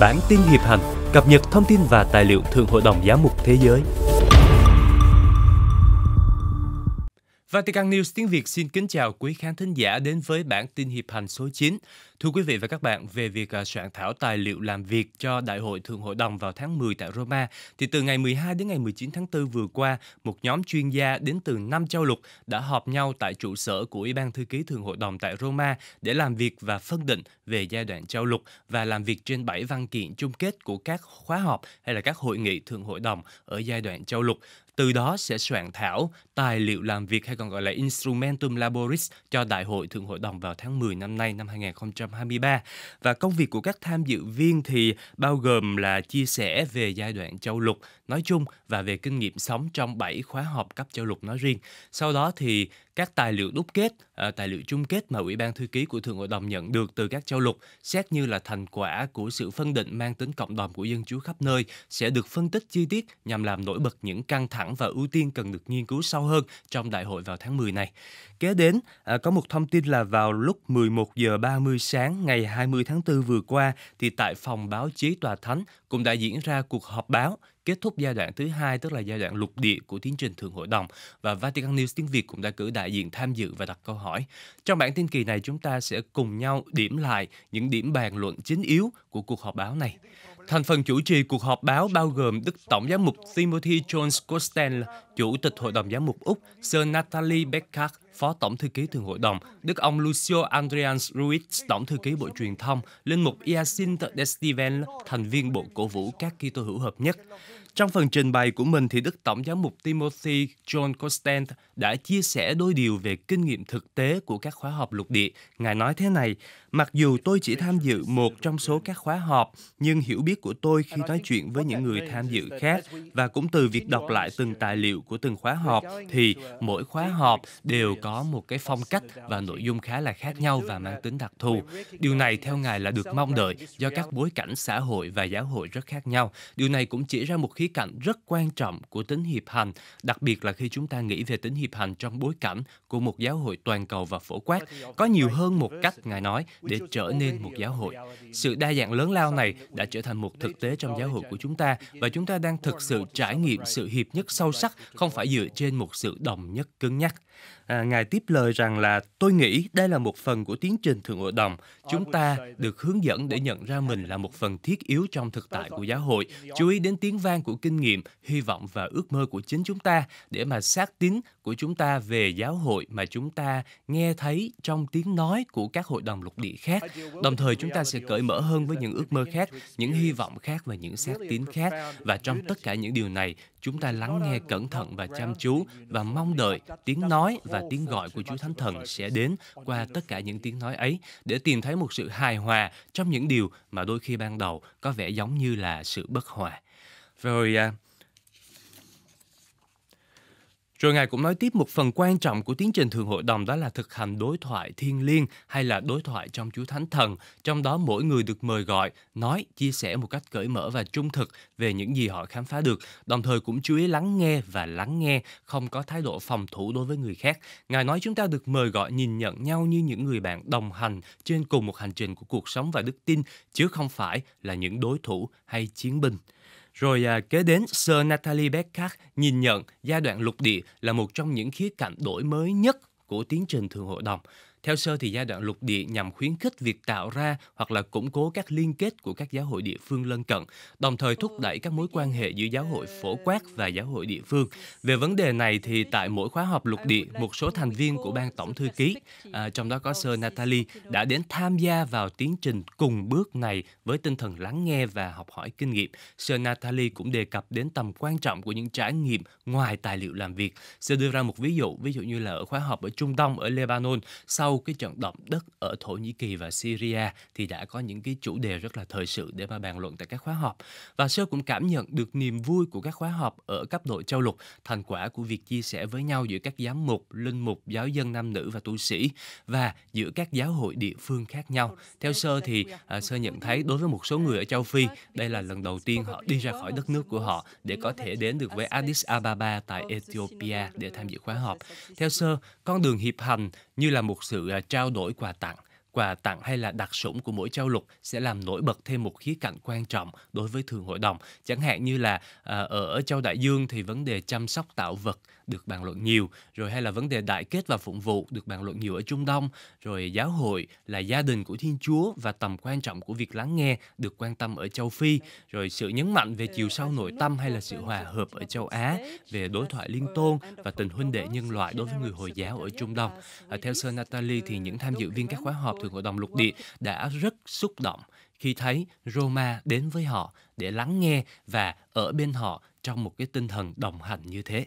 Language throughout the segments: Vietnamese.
Bản tin hiệp hành cập nhật thông tin và tài liệu Thượng Hội đồng Giám mục Thế giới. Vatican News tiếng Việt xin kính chào quý khán thính giả đến với bản tin hiệp hành số 9. Thưa quý vị và các bạn, về việc à, soạn thảo tài liệu làm việc cho Đại hội Thượng hội đồng vào tháng 10 tại Roma, thì từ ngày 12 đến ngày 19 tháng 4 vừa qua, một nhóm chuyên gia đến từ năm châu lục đã họp nhau tại trụ sở của Ủy ban Thư ký Thượng hội đồng tại Roma để làm việc và phân định về giai đoạn châu lục và làm việc trên 7 văn kiện chung kết của các khóa họp hay là các hội nghị Thượng hội đồng ở giai đoạn châu lục từ đó sẽ soạn thảo tài liệu làm việc hay còn gọi là Instrumentum Laboris cho Đại hội Thượng hội đồng vào tháng 10 năm nay năm 2020. 2023 và công việc của các tham dự viên thì bao gồm là chia sẻ về giai đoạn châu lục nói chung và về kinh nghiệm sống trong 7 khóa họp cấp châu lục nói riêng. Sau đó thì các tài liệu đúc kết, ờ, tài liệu chung kết mà Ủy ban thư ký của Thượng hội đồng nhận được từ các châu lục xét như là thành quả của sự phân định mang tính cộng đồng của dân chúa khắp nơi sẽ được phân tích chi tiết nhằm làm nổi bật những căng thẳng và ưu tiên cần được nghiên cứu sâu hơn trong đại hội vào tháng 10 này. Kế đến ờ, có một thông tin là vào lúc 11 giờ 30 sáng ngày 20 tháng 4 vừa qua thì tại phòng báo chí Tòa Thánh cũng đã diễn ra cuộc họp báo kết thúc giai đoạn thứ hai tức là giai đoạn lục địa của tiến trình thượng hội đồng và Vatican News tiếng Việt cũng đã cử đại diện tham dự và đặt câu hỏi. Trong bản tin kỳ này chúng ta sẽ cùng nhau điểm lại những điểm bàn luận chính yếu của cuộc họp báo này. Thành phần chủ trì cuộc họp báo bao gồm Đức Tổng giám mục Timothy Jones Costello, Chủ tịch Hội đồng giám mục Úc, Sir Natalie Beckard, Phó Tổng Thư ký Thường hội đồng, Đức ông Lucio Andreas Ruiz, Tổng Thư ký Bộ Truyền thông, Linh mục Hyacinthe de Steven, thành viên Bộ Cổ vũ các Kitô hữu hợp nhất. Trong phần trình bày của mình, thì Đức Tổng giám mục Timothy John Constant đã chia sẻ đôi điều về kinh nghiệm thực tế của các khóa họp lục địa. Ngài nói thế này, mặc dù tôi chỉ tham dự một trong số các khóa họp, nhưng hiểu biết của tôi khi nói chuyện với những người tham dự khác và cũng từ việc đọc lại từng tài liệu của từng khóa họp thì mỗi khóa họp đều có một cái phong cách và nội dung khá là khác nhau và mang tính đặc thù. Điều này theo Ngài là được mong đợi do các bối cảnh xã hội và giáo hội rất khác nhau. Điều này cũng chỉ ra một khía cạnh rất quan trọng của tính hiệp hành, đặc biệt là khi chúng ta nghĩ về tính hiệp hành trong bối cảnh của một giáo hội toàn cầu và phổ quát, có nhiều hơn một cách, Ngài nói, để trở nên một giáo hội. Sự đa dạng lớn lao này đã trở thành một thực tế trong giáo hội của chúng ta và chúng ta đang thực sự trải nghiệm sự hiệp nhất sâu sắc, không phải dựa trên một sự đồng nhất cứng nhắc à, ngài tiếp lời rằng là tôi nghĩ đây là một phần của tiến trình thượng hội đồng chúng ta được hướng dẫn để nhận ra mình là một phần thiết yếu trong thực tại của giáo hội chú ý đến tiếng vang của kinh nghiệm hy vọng và ước mơ của chính chúng ta để mà xác tín của chúng ta về giáo hội mà chúng ta nghe thấy trong tiếng nói của các hội đồng lục địa khác đồng thời chúng ta sẽ cởi mở hơn với những ước mơ khác những hy vọng khác và những xác tín khác và trong tất cả những điều này chúng ta lắng nghe cẩn thận và chăm chú và mong đợi tiếng nói và tiếng gọi của Chúa Thánh Thần sẽ đến qua tất cả những tiếng nói ấy để tìm thấy một sự hài hòa trong những điều mà đôi khi ban đầu có vẻ giống như là sự bất hòa. Rồi à, rồi Ngài cũng nói tiếp một phần quan trọng của tiến trình Thường Hội đồng đó là thực hành đối thoại thiên liêng hay là đối thoại trong Chúa Thánh Thần. Trong đó mỗi người được mời gọi, nói, chia sẻ một cách cởi mở và trung thực về những gì họ khám phá được. Đồng thời cũng chú ý lắng nghe và lắng nghe, không có thái độ phòng thủ đối với người khác. Ngài nói chúng ta được mời gọi nhìn nhận nhau như những người bạn đồng hành trên cùng một hành trình của cuộc sống và đức tin, chứ không phải là những đối thủ hay chiến binh. Rồi à, kế đến, Sir Natalie Beckard nhìn nhận giai đoạn lục địa là một trong những khía cạnh đổi mới nhất của tiến trình thường hội đồng theo sơ thì giai đoạn lục địa nhằm khuyến khích việc tạo ra hoặc là củng cố các liên kết của các giáo hội địa phương lân cận, đồng thời thúc đẩy các mối quan hệ giữa giáo hội phổ quát và giáo hội địa phương. Về vấn đề này thì tại mỗi khóa họp lục địa, một số thành viên của ban tổng thư ký, à, trong đó có sơ Natalie, đã đến tham gia vào tiến trình cùng bước này với tinh thần lắng nghe và học hỏi kinh nghiệm. Sơ Natalie cũng đề cập đến tầm quan trọng của những trải nghiệm ngoài tài liệu làm việc. Sơ đưa ra một ví dụ, ví dụ như là ở khóa họp ở Trung Đông, ở Lebanon, sau sau cái trận động đất ở Thổ Nhĩ Kỳ và Syria thì đã có những cái chủ đề rất là thời sự để mà bàn luận tại các khóa họp. Và Sơ cũng cảm nhận được niềm vui của các khóa họp ở cấp độ châu lục, thành quả của việc chia sẻ với nhau giữa các giám mục, linh mục, giáo dân nam nữ và tu sĩ và giữa các giáo hội địa phương khác nhau. Theo Sơ thì à, Sơ nhận thấy đối với một số người ở châu Phi, đây là lần đầu tiên họ đi ra khỏi đất nước của họ để có thể đến được với Addis Ababa tại Ethiopia để tham dự khóa họp. Theo Sơ, con đường hiệp hành như là một sự sự à, trao đổi quà tặng quà tặng hay là đặc sủng của mỗi châu lục sẽ làm nổi bật thêm một khía cạnh quan trọng đối với thường hội đồng chẳng hạn như là à, ở châu đại dương thì vấn đề chăm sóc tạo vật được bàn luận nhiều, rồi hay là vấn đề đại kết và phụng vụ được bàn luận nhiều ở Trung Đông, rồi giáo hội là gia đình của Thiên Chúa và tầm quan trọng của việc lắng nghe được quan tâm ở châu Phi, rồi sự nhấn mạnh về chiều sâu nội tâm hay là sự hòa hợp ở châu Á, về đối thoại liên tôn và tình huynh đệ nhân loại đối với người Hồi giáo ở Trung Đông. À, theo Sir Natalie thì những tham dự viên các khóa họp thượng hội đồng lục địa đã rất xúc động khi thấy Roma đến với họ để lắng nghe và ở bên họ trong một cái tinh thần đồng hành như thế.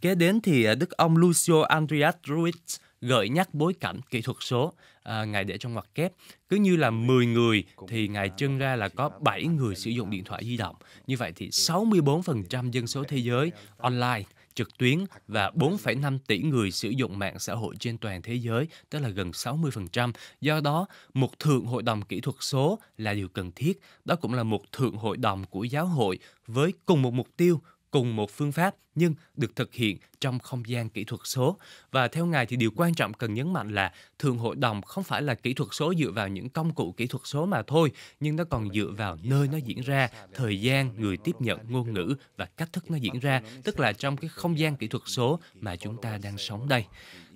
Kế đến thì à, Đức ông Lucio Andreas Ruiz gợi nhắc bối cảnh kỹ thuật số à, ngài để trong ngoặc kép cứ như là 10 người thì ngài trưng ra là có 7 người sử dụng điện thoại di động như vậy thì 64% dân số thế giới online trực tuyến và 4,5 tỷ người sử dụng mạng xã hội trên toàn thế giới, tức là gần 60%. Do đó, một thượng hội đồng kỹ thuật số là điều cần thiết. Đó cũng là một thượng hội đồng của giáo hội với cùng một mục tiêu cùng một phương pháp nhưng được thực hiện trong không gian kỹ thuật số. Và theo ngài thì điều quan trọng cần nhấn mạnh là thường hội đồng không phải là kỹ thuật số dựa vào những công cụ kỹ thuật số mà thôi, nhưng nó còn dựa vào nơi nó diễn ra, thời gian, người tiếp nhận ngôn ngữ và cách thức nó diễn ra, tức là trong cái không gian kỹ thuật số mà chúng ta đang sống đây.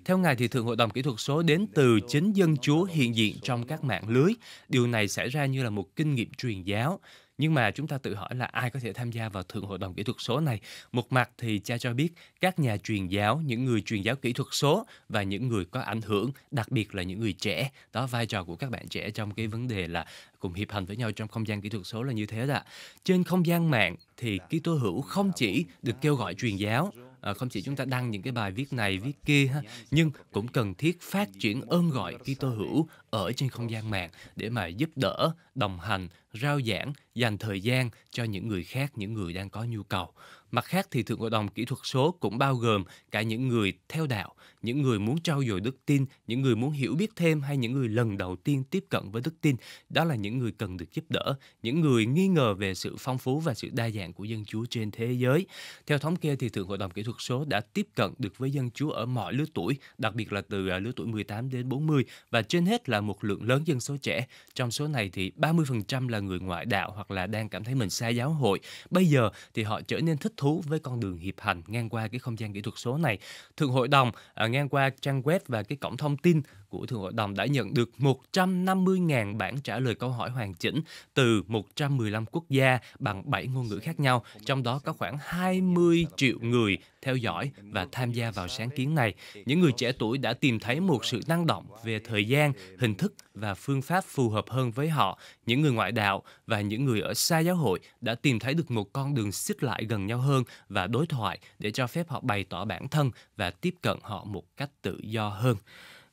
Theo ngài thì Thượng Hội đồng Kỹ thuật số đến từ chính dân chúa hiện diện trong các mạng lưới. Điều này xảy ra như là một kinh nghiệm truyền giáo nhưng mà chúng ta tự hỏi là ai có thể tham gia vào thượng hội đồng kỹ thuật số này một mặt thì cha cho biết các nhà truyền giáo những người truyền giáo kỹ thuật số và những người có ảnh hưởng đặc biệt là những người trẻ đó vai trò của các bạn trẻ trong cái vấn đề là cùng hiệp hành với nhau trong không gian kỹ thuật số là như thế đó trên không gian mạng thì ký tô hữu không chỉ được kêu gọi truyền giáo à, không chỉ chúng ta đăng những cái bài viết này viết kia ha nhưng cũng cần thiết phát triển ơn gọi Kitô hữu ở trên không gian mạng để mà giúp đỡ, đồng hành, rao giảng, dành thời gian cho những người khác, những người đang có nhu cầu. Mặt khác thì Thượng hội đồng kỹ thuật số cũng bao gồm cả những người theo đạo, những người muốn trau dồi đức tin, những người muốn hiểu biết thêm hay những người lần đầu tiên tiếp cận với đức tin. Đó là những người cần được giúp đỡ, những người nghi ngờ về sự phong phú và sự đa dạng của dân Chúa trên thế giới. Theo thống kê thì Thượng hội đồng kỹ thuật số đã tiếp cận được với dân Chúa ở mọi lứa tuổi, đặc biệt là từ à, lứa tuổi 18 đến 40 và trên hết là một lượng lớn dân số trẻ. Trong số này thì 30% là người ngoại đạo hoặc là đang cảm thấy mình xa giáo hội. Bây giờ thì họ trở nên thích thú với con đường hiệp hành ngang qua cái không gian kỹ thuật số này. Thượng hội đồng à, ngang qua trang web và cái cổng thông tin của Thượng hội đồng đã nhận được 150.000 bản trả lời câu hỏi hoàn chỉnh từ 115 quốc gia bằng 7 ngôn ngữ khác nhau, trong đó có khoảng 20 triệu người theo dõi và tham gia vào sáng kiến này. Những người trẻ tuổi đã tìm thấy một sự năng động về thời gian, hình thức và phương pháp phù hợp hơn với họ. Những người ngoại đạo và những người ở xa giáo hội đã tìm thấy được một con đường xích lại gần nhau hơn và đối thoại để cho phép họ bày tỏ bản thân và tiếp cận họ một cách tự do hơn.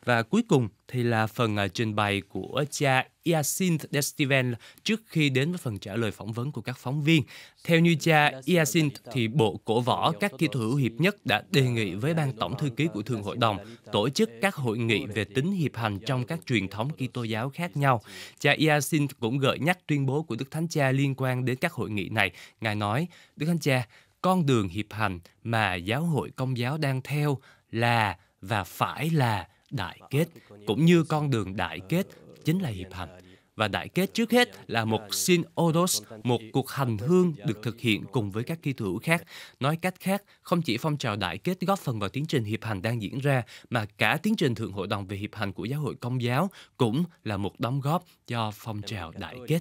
Và cuối cùng thì là phần à, trình bày của cha Hyacinthe Destiven trước khi đến với phần trả lời phỏng vấn của các phóng viên. Theo như cha Hyacinthe thì Bộ Cổ võ các kỹ thuật hữu hiệp nhất đã đề nghị với Ban Tổng Thư ký của Thường Hội đồng tổ chức các hội nghị về tính hiệp hành trong các truyền thống Kitô giáo khác nhau. Cha Hyacinthe cũng gợi nhắc tuyên bố của Đức Thánh Cha liên quan đến các hội nghị này. Ngài nói, Đức Thánh Cha, con đường hiệp hành mà giáo hội công giáo đang theo là và phải là đại kết cũng như con đường đại kết chính là hiệp hành và đại kết trước hết là một synodos, một cuộc hành hương được thực hiện cùng với các kỳ thủ khác. Nói cách khác, không chỉ phong trào đại kết góp phần vào tiến trình hiệp hành đang diễn ra, mà cả tiến trình Thượng Hội đồng về hiệp hành của giáo hội công giáo cũng là một đóng góp cho phong trào đại kết.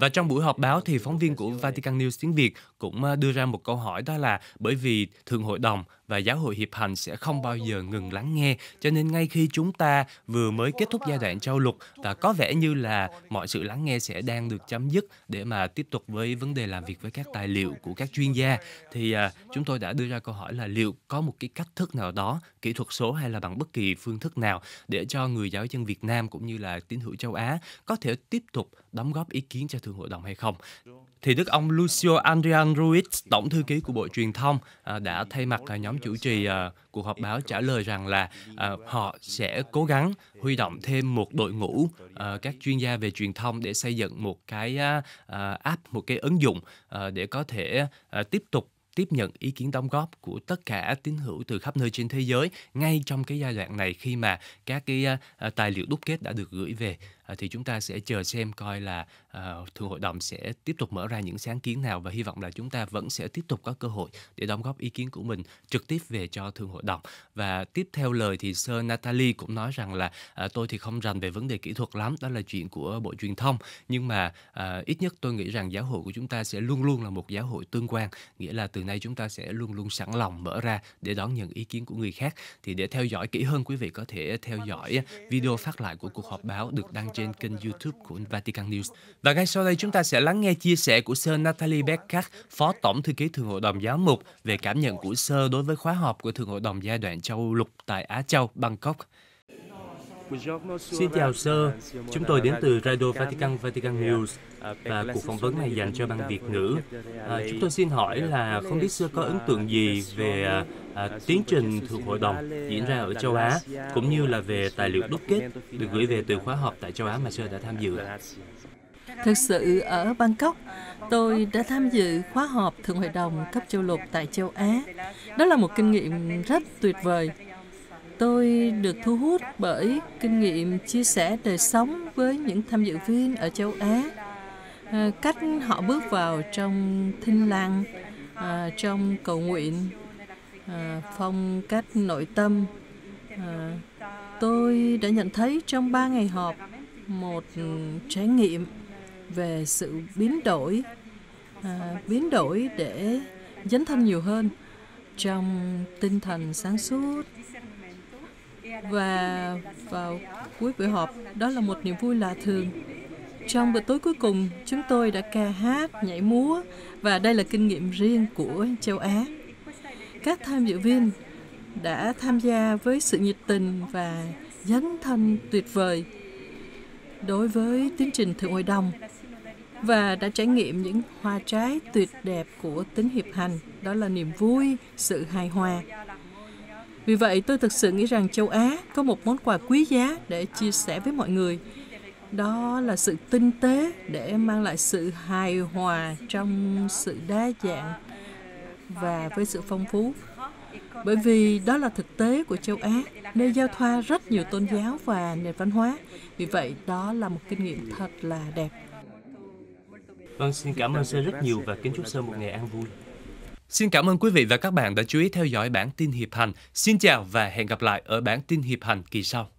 Và trong buổi họp báo thì phóng viên của Vatican News tiếng Việt cũng ờ, đưa ra một câu hỏi đó là bởi vì Thượng Hội đồng và giáo hội hiệp hành sẽ không bao giờ ngừng lắng nghe. Cho nên ngay khi chúng ta vừa mới kết thúc giai đoạn trao lục và có vẻ như là mọi sự lắng nghe sẽ đang được chấm dứt để mà tiếp tục với vấn đề làm việc với các tài liệu của các chuyên gia thì à, chúng tôi đã đưa ra câu hỏi là liệu có một cái cách thức nào đó kỹ thuật số hay là bằng bất kỳ phương thức nào để cho người giáo dân Việt Nam cũng như là tín hữu châu Á có thể tiếp tục đóng góp ý kiến cho thường hội đồng hay không thì Đức ông Lucio Adrian Ruiz, tổng thư ký của Bộ Truyền thông, à, đã thay mặt à, nhóm nhóm chủ trì uh, cuộc họp báo trả lời rằng là uh, họ sẽ cố gắng huy động thêm một đội ngũ uh, các chuyên gia về truyền thông để xây dựng một cái uh, app, một cái ứng dụng uh, để có thể uh, tiếp tục tiếp nhận ý kiến đóng góp của tất cả tín hữu từ khắp nơi trên thế giới ngay trong cái giai đoạn này khi mà các cái uh, tài liệu đúc kết đã được gửi về Ờ, thì chúng ta sẽ chờ xem coi là uh, ờ, thường hội đồng sẽ tiếp tục mở ra những sáng kiến nào và hy vọng là chúng ta vẫn sẽ tiếp tục có cơ hội để đóng góp ý kiến của mình trực tiếp về cho thường hội đồng và tiếp theo lời thì sơ Natalie cũng nói rằng là uh, tôi thì không rành về vấn đề kỹ thuật lắm đó là chuyện của bộ truyền thông nhưng mà uh, ít nhất tôi nghĩ rằng giáo hội của chúng ta sẽ luôn luôn là một giáo hội tương quan nghĩa là từ nay chúng ta sẽ luôn luôn sẵn lòng mở ra để đón nhận ý kiến của người khác thì để theo dõi kỹ hơn quý vị có thể theo vâng, dõi video phát lại của cuộc họp báo được đăng trên kênh YouTube của Vatican News. Và ngay sau đây chúng ta sẽ lắng nghe chia sẻ của sơ Natalie Beckert, Phó Tổng Thư ký Thường hội đồng Giáo mục về cảm nhận của sơ đối với khóa họp của Thường hội đồng giai đoạn châu lục tại Á Châu, Bangkok Xin chào sơ, chúng tôi đến từ Radio Vatican Vatican News và cuộc phỏng vấn này dành cho ban Việt ngữ. À, chúng tôi xin hỏi là không biết sơ có ấn tượng gì về à, à tiến trình thượng hội đồng diễn ra ở châu Á, cũng như là về tài liệu đúc kết được gửi về từ khóa họp tại châu Á mà sơ đã tham dự. Thực sự ở Bangkok, tôi đã tham dự khóa họp Thượng hội đồng cấp châu lục tại châu Á. Đó là một kinh nghiệm rất tuyệt vời Tôi được thu hút bởi kinh nghiệm chia sẻ đời sống với những tham dự viên ở châu Á, ờ, cách họ bước vào trong thinh lặng, ờ, trong cầu nguyện, ờ, phong cách nội tâm. Tôi đã nhận thấy trong ba ngày họp một trải nghiệm về sự biến đổi, biến đổi để dấn thân nhiều hơn trong tinh thần sáng suốt và vào cuối buổi họp đó là một niềm vui lạ thường trong bữa tối cuối cùng chúng tôi đã ca hát nhảy múa và đây là kinh nghiệm riêng của châu á các tham dự viên đã tham gia với sự nhiệt tình và dấn thân tuyệt vời đối với tiến trình thượng hội đồng và đã trải nghiệm những hoa trái tuyệt đẹp của tính hiệp hành đó là niềm vui sự hài hòa vì vậy, tôi thực sự nghĩ rằng châu Á có một món quà quý giá để chia sẻ với mọi người. Đó là sự tinh tế để mang lại sự hài hòa trong sự đa dạng và với sự phong phú. Bởi vì đó là thực tế của châu Á, nơi giao thoa rất nhiều tôn giáo và nền văn hóa. Vì vậy, đó là một kinh nghiệm thật là đẹp. Vâng, xin cảm ơn sơ rất nhiều và kính chúc sơ một ngày an vui. Xin cảm ơn quý vị và các bạn đã chú ý theo dõi bản tin hiệp hành. Xin chào và hẹn gặp lại ở bản tin hiệp hành kỳ sau.